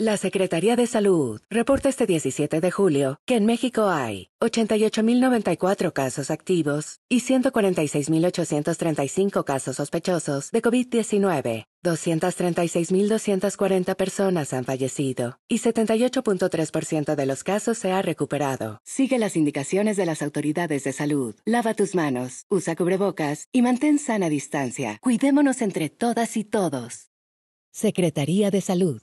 La Secretaría de Salud reporta este 17 de julio que en México hay 88.094 casos activos y 146.835 casos sospechosos de COVID-19. 236.240 personas han fallecido y 78.3% de los casos se ha recuperado. Sigue las indicaciones de las autoridades de salud. Lava tus manos, usa cubrebocas y mantén sana distancia. Cuidémonos entre todas y todos. Secretaría de Salud.